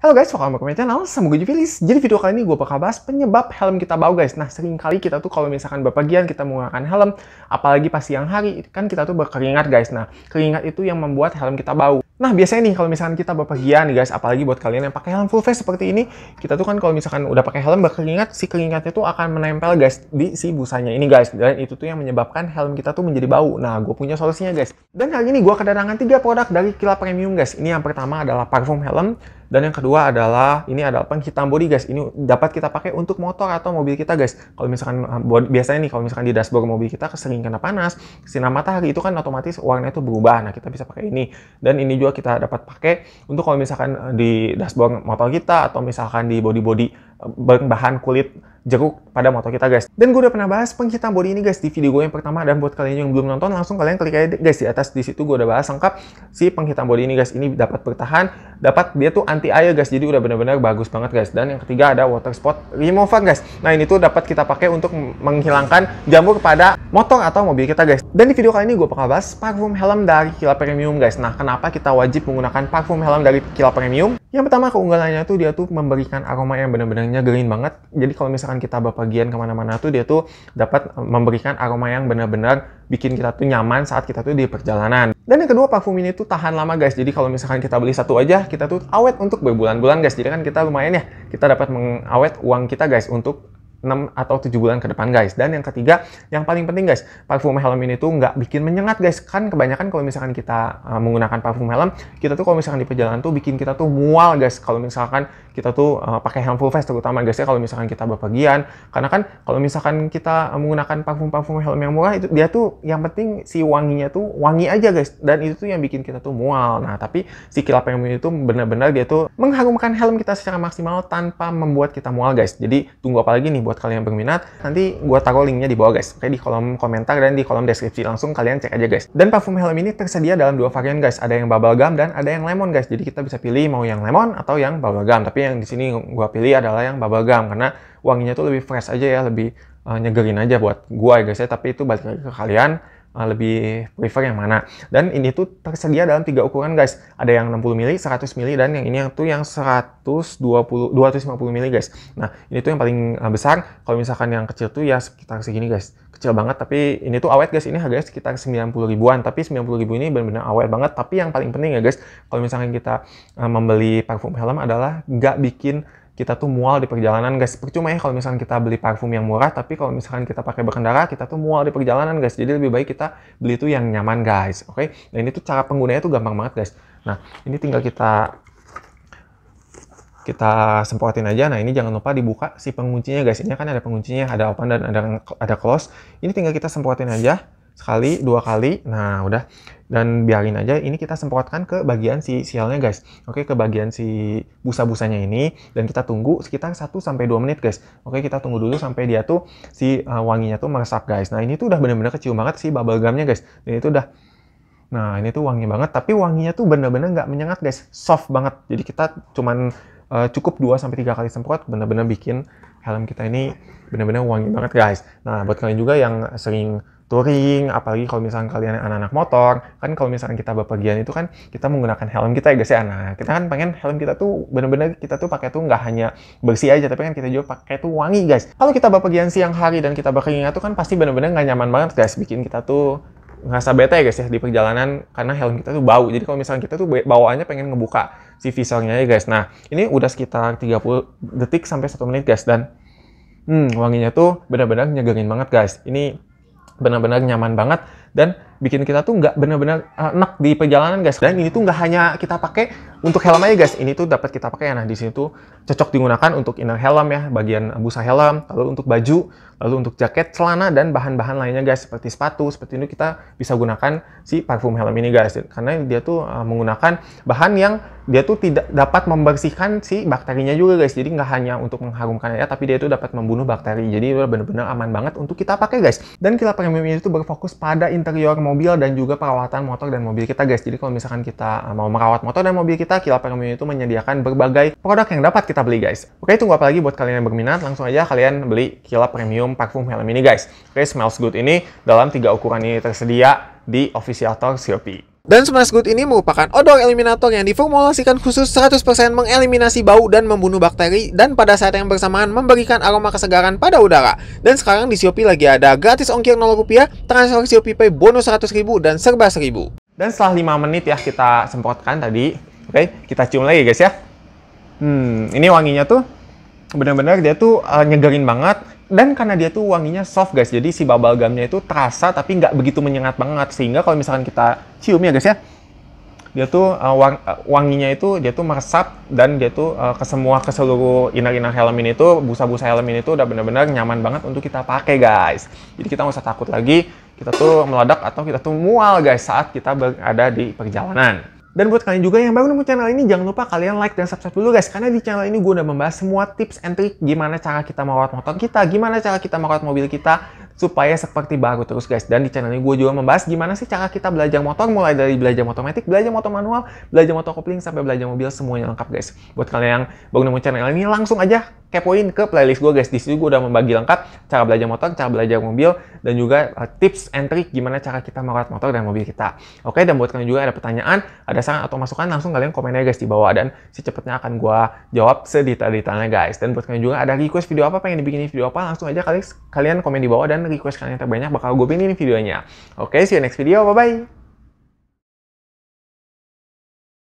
Halo guys, welcome back to my channel, Semoga jadi Juvelis. Jadi video kali ini gue bakal bahas penyebab helm kita bau guys. Nah, sering kali kita tuh kalau misalkan bepergian kita menggunakan helm, apalagi pas siang hari, kan kita tuh berkeringat guys. Nah, keringat itu yang membuat helm kita bau. Nah, biasanya nih kalau misalkan kita berpergian nih guys, apalagi buat kalian yang pakai helm full face seperti ini, kita tuh kan kalau misalkan udah pakai helm bakal berkeringat, si keringatnya tuh akan menempel guys di si busanya ini guys. Dan itu tuh yang menyebabkan helm kita tuh menjadi bau. Nah, gue punya solusinya guys. Dan kali ini gue kedatangan tiga produk dari Kila Premium guys. Ini yang pertama adalah parfum helm, dan yang kedua adalah ini adalah penghitam body guys. Ini dapat kita pakai untuk motor atau mobil kita guys. Kalau misalkan ah, biasanya nih kalau misalkan di dashboard mobil kita keseringan kena panas, sinar matahari itu kan otomatis warnanya tuh berubah. Nah, kita bisa pakai ini. Dan ini juga kita dapat pakai untuk kalau misalkan eh, di dashboard motor kita atau misalkan di body-body bahan kulit jeruk pada motor kita guys. Dan gue udah pernah bahas penghitam body ini guys di video gue yang pertama dan buat kalian yang belum nonton langsung kalian klik aja guys di atas di situ gue udah bahas lengkap si penghitam body ini guys. Ini dapat bertahan, dapat dia tuh anti air guys. Jadi udah bener-bener bagus banget guys. Dan yang ketiga ada water spot remover guys. Nah ini tuh dapat kita pakai untuk menghilangkan jamur pada motor atau mobil kita guys. Dan di video kali ini gue bakal bahas parfum helm dari Kila Premium guys. Nah kenapa kita wajib menggunakan parfum helm dari Kila Premium? Yang pertama keunggulannya tuh dia tuh memberikan aroma yang benar-benar nyegerin banget. Jadi kalau misalkan kita bepergian kemana-mana tuh dia tuh dapat eh, memberikan aroma yang benar-benar bikin kita tuh nyaman saat kita tuh di perjalanan. Dan yang kedua parfum ini tuh tahan lama guys. Jadi kalau misalkan kita beli satu aja kita tuh awet untuk berbulan-bulan guys. Jadi kan kita lumayan ya kita dapat mengawet uang kita guys untuk 6 atau 7 bulan ke depan guys. Dan yang ketiga, yang paling penting guys, parfum helm ini tuh nggak bikin menyengat guys. Kan kebanyakan kalau misalkan kita uh, menggunakan parfum helm, kita tuh kalau misalkan di perjalanan tuh bikin kita tuh mual guys. Kalau misalkan kita tuh uh, pakai full face terutama guys ya kalau misalkan kita bepergian karena kan kalau misalkan kita menggunakan parfum-parfum helm yang murah itu dia tuh yang penting si wanginya tuh wangi aja guys dan itu tuh yang bikin kita tuh mual nah tapi si kilap yang itu benar-benar dia tuh mengharumkan helm kita secara maksimal tanpa membuat kita mual guys jadi tunggu apa lagi nih buat kalian yang berminat nanti gua taruh linknya di bawah guys oke di kolom komentar dan di kolom deskripsi langsung kalian cek aja guys dan parfum helm ini tersedia dalam dua varian guys ada yang bubble gum dan ada yang lemon guys jadi kita bisa pilih mau yang lemon atau yang bubble gum tapi yang yang di sini gue pilih adalah yang bubble karena wanginya tuh lebih fresh aja ya, lebih uh, nyegerin aja buat gue ya guys ya. Tapi itu balik lagi ke kalian Ah, lebih prefer yang mana. Dan ini tuh tersedia dalam tiga ukuran guys. Ada yang 60 mili, 100 mili, dan yang ini yang tuh yang 120, 250 mili guys. Nah ini tuh yang paling eh, besar. Kalau misalkan yang kecil tuh ya sekitar segini guys. Kecil banget tapi ini tuh awet guys. Ini harganya sekitar 90 ribuan. Tapi 90 ribu ini benar-benar awet banget. Tapi yang paling penting ya guys. Kalau misalkan kita eh, membeli parfum helm adalah nggak bikin kita tuh mual di perjalanan guys percuma ya kalau misalkan kita beli parfum yang murah tapi kalau misalkan kita pakai berkendara kita tuh mual di perjalanan guys jadi lebih baik kita beli tuh yang nyaman guys oke okay? nah ini tuh cara penggunanya tuh gampang banget guys nah ini tinggal kita kita semprotin aja nah ini jangan lupa dibuka si penguncinya guys ini kan ada penguncinya ada open dan ada ada close ini tinggal kita semprotin aja sekali dua kali nah udah dan biarin aja ini kita semprotkan ke bagian si sialnya guys oke ke bagian si busa-busanya ini dan kita tunggu sekitar 1 sampai 2 menit guys oke kita tunggu dulu sampai dia tuh si uh, wanginya tuh meresap guys nah ini tuh udah bener-bener kecium banget si bubble gumnya guys dan itu udah nah ini tuh wangi banget tapi wanginya tuh bener-bener nggak menyengat guys soft banget jadi kita cuman uh, cukup 2 sampai 3 kali semprot bener-bener bikin helm kita ini bener-bener wangi banget guys nah buat kalian juga yang sering touring, apalagi kalau misalkan kalian anak-anak motor, kan kalau misalkan kita bepergian itu kan kita menggunakan helm kita ya guys ya. Nah, kita kan pengen helm kita tuh bener-bener kita tuh pakai tuh nggak hanya bersih aja, tapi kan kita juga pakai tuh wangi guys. Kalau kita bepergian siang hari dan kita berkeringat tuh kan pasti bener-bener nggak nyaman banget guys, bikin kita tuh ngerasa bete ya guys ya di perjalanan karena helm kita tuh bau. Jadi kalau misalnya kita tuh bawaannya pengen ngebuka si visornya ya guys. Nah, ini udah sekitar 30 detik sampai 1 menit guys dan hmm, wanginya tuh benar-benar nyegangin banget guys. Ini benar-benar nyaman banget dan bikin kita tuh nggak benar-benar enak eh, di perjalanan guys dan ini tuh nggak hanya kita pakai untuk helm aja guys ini tuh dapat kita pakai ya. nah di sini tuh cocok digunakan untuk inner helm ya bagian busa helm lalu untuk baju lalu untuk jaket celana dan bahan-bahan lainnya guys seperti sepatu seperti ini kita bisa gunakan si parfum helm ini guys karena dia tuh eh, menggunakan bahan yang dia tuh tidak dapat membersihkan si bakterinya juga guys jadi nggak hanya untuk mengharumkan air tapi dia itu dapat membunuh bakteri jadi itu benar-benar aman banget untuk kita pakai guys dan kilap premium ini tuh berfokus pada interior mobil dan juga perawatan motor dan mobil kita guys jadi kalau misalkan kita eh, mau merawat motor dan mobil kita kilap premium itu menyediakan berbagai produk yang dapat kita beli guys oke tunggu apa lagi buat kalian yang berminat langsung aja kalian beli kilap premium parfum helm ini guys oke smells good ini dalam tiga ukuran ini tersedia di official talk COP dan Smash Good ini merupakan odor eliminator yang diformulasikan khusus 100% mengeliminasi bau dan membunuh bakteri dan pada saat yang bersamaan memberikan aroma kesegaran pada udara. Dan sekarang di Shopee lagi ada gratis ongkir 0 rupiah, transfer Shopee Pay bonus 100 ribu dan serba 1000. Dan setelah 5 menit ya kita semprotkan tadi, oke okay, kita cium lagi guys ya. Hmm, ini wanginya tuh benar-benar dia tuh uh, nyegerin banget dan karena dia tuh wanginya soft guys jadi si bubble gumnya itu terasa tapi nggak begitu menyengat banget sehingga kalau misalkan kita cium ya guys ya dia tuh uh, wang, uh, wanginya itu dia tuh meresap dan dia tuh uh, ke semua ke seluruh inner-inner helm ini tuh busa-busa helm ini tuh udah bener-bener nyaman banget untuk kita pakai guys jadi kita nggak usah takut lagi kita tuh meledak atau kita tuh mual guys saat kita berada di perjalanan dan buat kalian juga yang baru nemu channel ini, jangan lupa kalian like dan subscribe dulu guys. Karena di channel ini gue udah membahas semua tips and trick gimana cara kita merawat motor kita, gimana cara kita merawat mobil kita, supaya seperti baru terus guys. Dan di channel ini gue juga membahas gimana sih cara kita belajar motor, mulai dari belajar motor metik, belajar motor manual, belajar motor kopling, sampai belajar mobil semuanya lengkap guys. Buat kalian yang baru nemu channel ini, langsung aja kepoin ke playlist gue guys. Di situ gue udah membagi lengkap cara belajar motor, cara belajar mobil, dan juga eh, tips and trick gimana cara kita merawat motor dan mobil kita. Oke, dan buat kalian juga ada pertanyaan, ada saran atau masukan, langsung kalian komen aja guys di bawah. Dan secepatnya akan gue jawab sedetail-detailnya guys. Dan buat kalian juga ada request video apa, pengen dibikin video apa, langsung aja kalian, komen di bawah dan request kalian yang terbanyak bakal gue bikinin videonya. Oke, see you next video. Bye-bye.